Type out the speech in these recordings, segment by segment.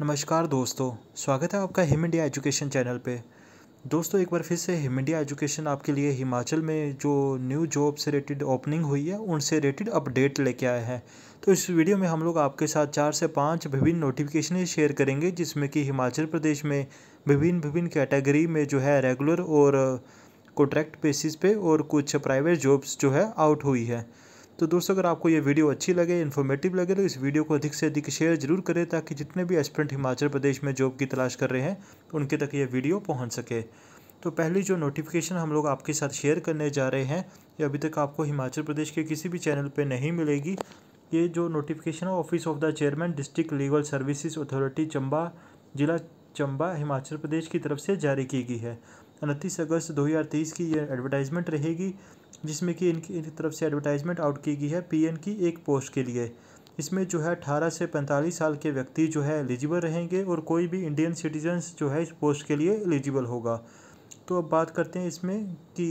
नमस्कार दोस्तों स्वागत है आपका हिम इंडिया एजुकेशन चैनल पे दोस्तों एक बार फिर से हिम इंडिया एजुकेशन आपके लिए हिमाचल में जो न्यू जॉब से रिलेटेड ओपनिंग हुई है उनसे रिलेटेड अपडेट लेके आए हैं तो इस वीडियो में हम लोग आपके साथ चार से पाँच विभिन्न नोटिफिकेशन शेयर करेंगे जिसमें कि हिमाचल प्रदेश में विभिन्न विभिन्न कैटेगरी में जो है रेगुलर और कॉन्ट्रैक्ट बेसिस पे और कुछ प्राइवेट जॉब्स जो है आउट हुई है तो दोस्तों अगर आपको ये वीडियो अच्छी लगे इन्फॉर्मेटिव लगे तो इस वीडियो को अधिक से अधिक शेयर जरूर करें ताकि जितने भी एस्पिरेंट हिमाचल प्रदेश में जॉब की तलाश कर रहे हैं उनके तक ये वीडियो पहुँच सके तो पहली जो नोटिफिकेशन हम लोग आपके साथ शेयर करने जा रहे हैं ये अभी तक आपको हिमाचल प्रदेश के किसी भी चैनल पर नहीं मिलेगी ये जो नोटिफिकेशन है office of the chairman district legal services authority Chamba जिला चंबा हिमाचल प्रदेश की तरफ से जारी की गई है उनतीस अगस्त 2023 की ये एडवर्टाइजमेंट रहेगी जिसमें कि इनकी इनकी तरफ से एडवर्टाइजमेंट आउट की गई है पीएन की एक पोस्ट के लिए इसमें जो है अठारह से पैंतालीस साल के व्यक्ति जो है एलिजिबल रहेंगे और कोई भी इंडियन सिटीजन्स जो है इस पोस्ट के लिए एलिजिबल होगा तो अब बात करते हैं इसमें कि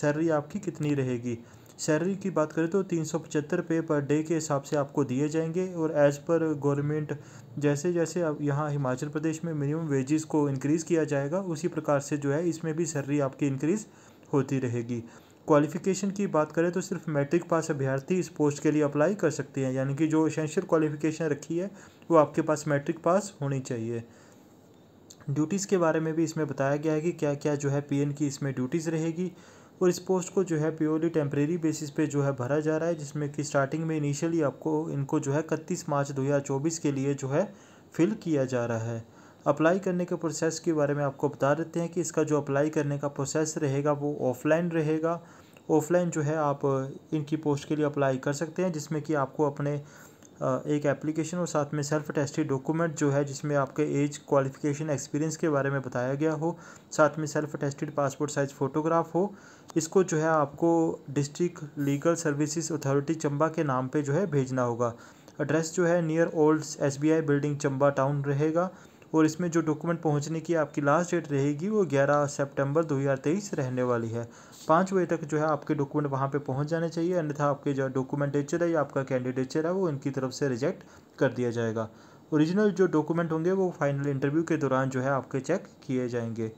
सैलरी आपकी कितनी रहेगी सैलरी की बात करें तो तीन सौ पचहत्तर पे पर डे के हिसाब से आपको दिए जाएंगे और एज़ पर गवर्नमेंट जैसे जैसे अब यहाँ हिमाचल प्रदेश में मिनिमम वेजेस को इंक्रीज़ किया जाएगा उसी प्रकार से जो है इसमें भी सैलरी आपकी इंक्रीज़ होती रहेगी क्वालिफ़िकेशन की बात करें तो सिर्फ मैट्रिक पास अभ्यर्थी इस पोस्ट के लिए अप्लाई कर सकते हैं यानी कि जो एसेंशियल क्वालिफ़िकेशन रखी है वो आपके पास मैट्रिक पास होनी चाहिए ड्यूटीज़ के बारे में भी इसमें बताया गया है कि क्या क्या जो है पी की इसमें ड्यूटीज़ रहेगी और इस पोस्ट को जो है प्योरली टेम्प्रेरी बेसिस पे जो है भरा जा रहा है जिसमें कि स्टार्टिंग में इनिशियली आपको इनको जो है इकतीस मार्च चौबीस के लिए जो है फिल किया जा रहा है अप्लाई करने के प्रोसेस के बारे में आपको बता देते हैं कि इसका जो अप्लाई करने का प्रोसेस रहेगा वो ऑफलाइन रहेगा ऑफलाइन जो है आप इनकी पोस्ट के लिए अप्लाई कर सकते हैं जिसमें कि आपको अपने एक एप्लीकेशन और साथ में सेल्फ अटेस्टेड डॉक्यूमेंट जो है जिसमें आपके एज क्वालिफिकेशन एक्सपीरियंस के बारे में बताया गया हो साथ में self attested passport size photograph हो इसको जो है आपको district legal services authority Chamba के नाम पे जो है भेजना होगा एड्रेस जो है near old S building Chamba town रहेगा और इसमें जो डॉक्यूमेंट पहुंचने की आपकी लास्ट डेट रहेगी वो 11 सितंबर 2023 रहने वाली है पाँच बजे तक जो है आपके डॉक्यूमेंट वहाँ पे पहुंच जाने चाहिए अन्यथा आपके जो डॉक्यूमेंटेचर है या आपका कैंडिडेचर है वो इनकी तरफ से रिजेक्ट कर दिया जाएगा ओरिजिनल जो डॉक्यूमेंट होंगे वो फाइनल इंटरव्यू के दौरान जो है आपके चेक किए जाएंगे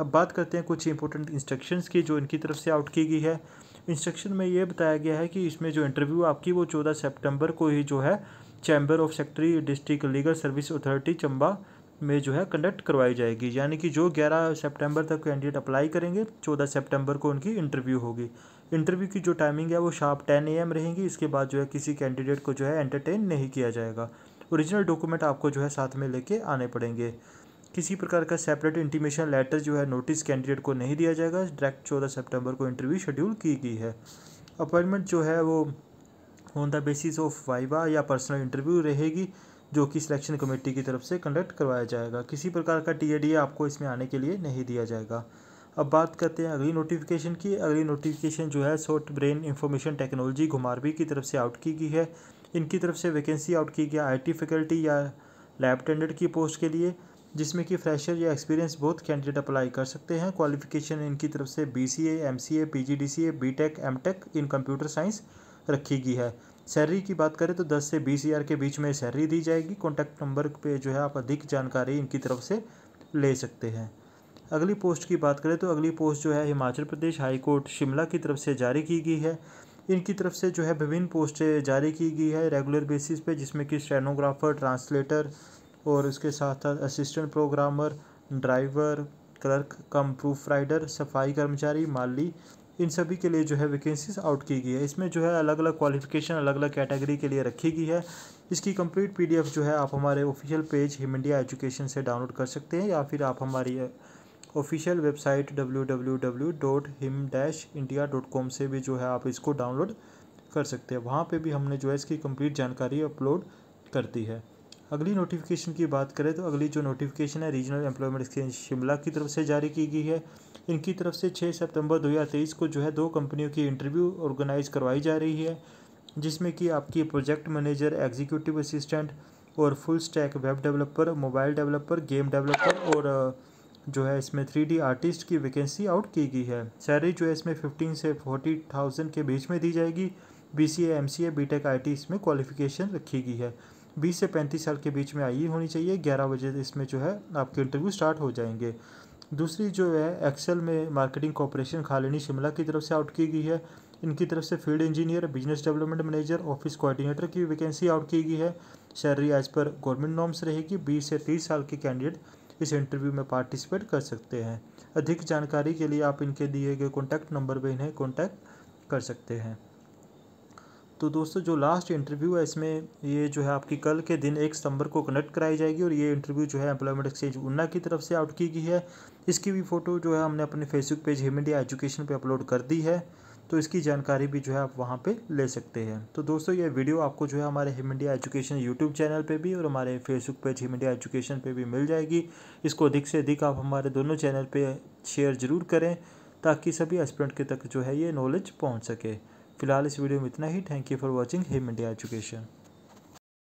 अब बात करते हैं कुछ इंपॉर्टेंट इंस्ट्रक्शंस की जो इनकी तरफ से आउट की गई है इंस्ट्रक्शन में ये बताया गया है कि इसमें जो इंटरव्यू आपकी वो चौदह सेप्टेम्बर को ही जो है chamber of secretary district legal service authority Chamba में जो है कंडक्ट करवाई जाएगी यानी कि जो 11 सितंबर तक कैंडिडेट अप्लाई करेंगे 14 सितंबर को उनकी इंटरव्यू होगी इंटरव्यू की जो टाइमिंग है वो शार्प 10 एम रहेगी इसके बाद जो है किसी कैंडिडेट को जो है एंटरटेन नहीं किया जाएगा ओरिजिनल डॉक्यूमेंट आपको जो है साथ में लेके आने पड़ेंगे किसी प्रकार का सेपरेट इंटीमेशन लेटर जो है नोटिस कैंडिडेट को नहीं दिया जाएगा डायरेक्ट चौदह सेप्टेम्बर को इंटरव्यू शेड्यूल की गई है अपॉइंटमेंट जो है वो on the basis of viva या पर्सनल इंटरव्यू रहेगी जो कि सिलेक्शन कमेटी की तरफ से कंडक्ट करवाया जाएगा किसी प्रकार का टी आपको इसमें आने के लिए नहीं दिया जाएगा अब बात करते हैं अगली नोटिफिकेशन की अगली नोटिफिकेशन जो है सॉफ्ट ब्रेन इंफॉर्मेशन टेक्नोलॉजी घुमारवी की तरफ से आउट की गई है इनकी तरफ से वैकेंसी आउट की गई आई टी फैकल्टी या लैब टेंडर की पोस्ट के लिए जिसमें कि फ्रेशर या एक्सपीरियंस बहुत कैंडिडेट अप्लाई कर सकते हैं क्वालिफिकेशन इनकी तरफ से B C A M C A P G D C A B tech M tech in computer science रखी गई है सैलरी की बात करें तो 10 से 20 हज़ार के बीच में सैलरी दी जाएगी कॉन्टैक्ट नंबर पे जो है आप अधिक जानकारी इनकी तरफ से ले सकते हैं अगली पोस्ट की बात करें तो अगली पोस्ट जो है हिमाचल प्रदेश हाई कोर्ट शिमला की तरफ से जारी की गई है इनकी तरफ से जो है विभिन्न पोस्टें जारी की गई है रेगुलर बेसिस पे जिसमें कि स्टेनोग्राफर ट्रांसलेटर और उसके साथ साथ assistant programmer driver clerk cum proof reader सफाई कर्मचारी माली इन सभी के लिए जो है वैकेंसीज आउट की गई है इसमें जो है अलग अलग क्वालिफिकेशन अलग अलग कैटेगरी के लिए रखी गई है इसकी कंप्लीट पीडीएफ जो है आप हमारे official page Him India education से डाउनलोड कर सकते हैं या फिर आप हमारी ऑफिशियल वेबसाइट डब्ल्यू से भी जो है आप इसको डाउनलोड कर सकते हैं वहाँ पर भी हमने जो है इसकी कम्प्लीट जानकारी अपलोड करती है अगली नोटिफिकेशन की बात करें तो अगली जो नोटिफिकेशन है रीजनल एम्प्लॉयमेंट एक्सचेंज शिमला की तरफ से जारी की गई है इनकी तरफ से 6 सितंबर 2023 को जो है दो कंपनियों की इंटरव्यू ऑर्गेनाइज करवाई जा रही है जिसमें कि आपकी प्रोजेक्ट मैनेजर एग्जीक्यूटिव असिस्टेंट और full stack web developer mobile developer game developer और uh, जो है इसमें थ्री डी आर्टिस्ट की वैकेंसी आउट की गई है सैलरी जो है इसमें फिफ्टीन से फोर्टी थाउजेंड के बीच में दी जाएगी B C M C A B tech I T इसमें क्वालिफिकेशन रखी गई है बीस से पैंतीस साल के बीच में आई होनी चाहिए ग्यारह बजे इसमें जो है आपके इंटरव्यू स्टार्ट हो जाएंगे दूसरी जो है एक्सेल में मार्केटिंग कॉपरेशन खालिनी शिमला की तरफ से आउट की गई है इनकी तरफ से field engineer business development manager office coordinator की वैकेंसी आउट की गई है salary as per government norms रहेगी बीस से तीस साल के कैंडिडेट इस इंटरव्यू में पार्टिसिपेट कर सकते हैं अधिक जानकारी के लिए आप इनके दिए गए कॉन्टैक्ट नंबर पर इन्हें कॉन्टैक्ट कर सकते हैं तो दोस्तों जो लास्ट इंटरव्यू है इसमें ये जो है आपकी कल के दिन एक सितंबर को कनेक्ट कराई जाएगी और ये इंटरव्यू जो है एम्प्लॉयमेंट एक्सचेंज उन्ना की तरफ से आउट की गई है इसकी भी फ़ोटो जो है हमने अपने Facebook page Him India education पर अपलोड कर दी है तो इसकी जानकारी भी जो है आप वहाँ पर ले सकते हैं तो दोस्तों ये वीडियो आपको जो है हमारे Him India education YouTube channel पर भी और हमारे Facebook page Him India education पर भी मिल जाएगी इसको अधिक से अधिक आप हमारे दोनों चैनल पर शेयर ज़रूर करें ताकि सभी एस्पिरेंट के तक जो है ये नॉलेज पहुँच सके फिलहाल इस वीडियो में इतना ही thank you for watching Him India education